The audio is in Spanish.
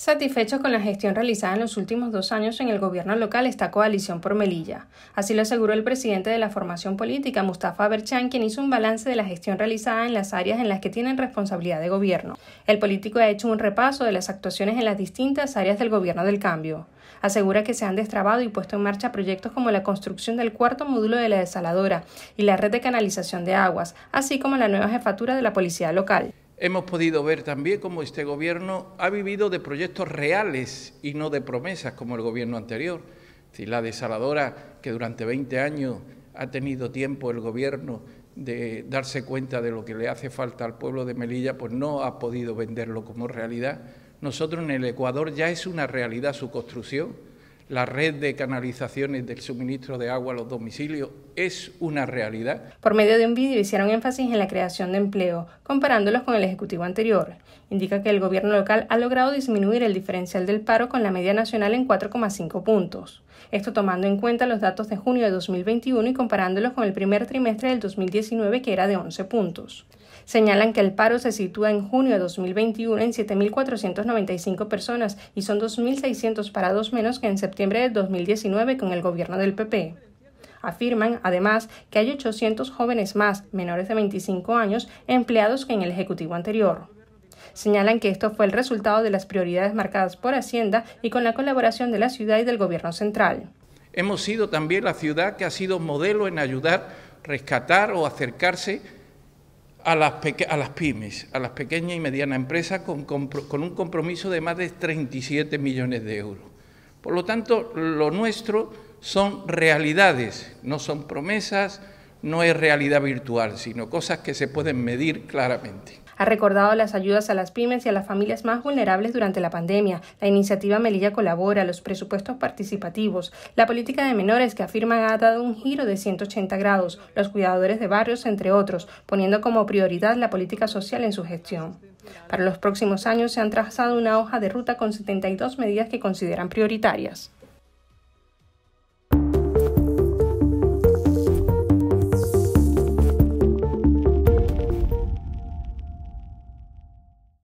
Satisfechos con la gestión realizada en los últimos dos años en el gobierno local está Coalición por Melilla. Así lo aseguró el presidente de la formación política, Mustafa Berchan, quien hizo un balance de la gestión realizada en las áreas en las que tienen responsabilidad de gobierno. El político ha hecho un repaso de las actuaciones en las distintas áreas del gobierno del cambio. Asegura que se han destrabado y puesto en marcha proyectos como la construcción del cuarto módulo de la desaladora y la red de canalización de aguas, así como la nueva jefatura de la policía local. Hemos podido ver también cómo este gobierno ha vivido de proyectos reales y no de promesas como el gobierno anterior. Si la desaladora que durante 20 años ha tenido tiempo el gobierno de darse cuenta de lo que le hace falta al pueblo de Melilla, pues no ha podido venderlo como realidad. Nosotros en el Ecuador ya es una realidad su construcción la red de canalizaciones del suministro de agua a los domicilios es una realidad. Por medio de un vídeo hicieron énfasis en la creación de empleo, comparándolos con el Ejecutivo anterior. Indica que el gobierno local ha logrado disminuir el diferencial del paro con la media nacional en 4,5 puntos. Esto tomando en cuenta los datos de junio de 2021 y comparándolos con el primer trimestre del 2019 que era de 11 puntos. Señalan que el paro se sitúa en junio de 2021 en 7.495 personas y son 2.600 parados menos que en septiembre mil 2019 con el gobierno del PP. Afirman, además, que hay 800 jóvenes más, menores de 25 años, empleados que en el Ejecutivo anterior. Señalan que esto fue el resultado de las prioridades marcadas por Hacienda y con la colaboración de la ciudad y del gobierno central. Hemos sido también la ciudad que ha sido modelo en ayudar, rescatar o acercarse a las, pymes, a las pequeñas y medianas empresas, con, con un compromiso de más de 37 millones de euros. Por lo tanto, lo nuestro son realidades, no son promesas, no es realidad virtual, sino cosas que se pueden medir claramente ha recordado las ayudas a las pymes y a las familias más vulnerables durante la pandemia, la iniciativa Melilla Colabora, los presupuestos participativos, la política de menores que afirman ha dado un giro de 180 grados, los cuidadores de barrios, entre otros, poniendo como prioridad la política social en su gestión. Para los próximos años se han trazado una hoja de ruta con 72 medidas que consideran prioritarias.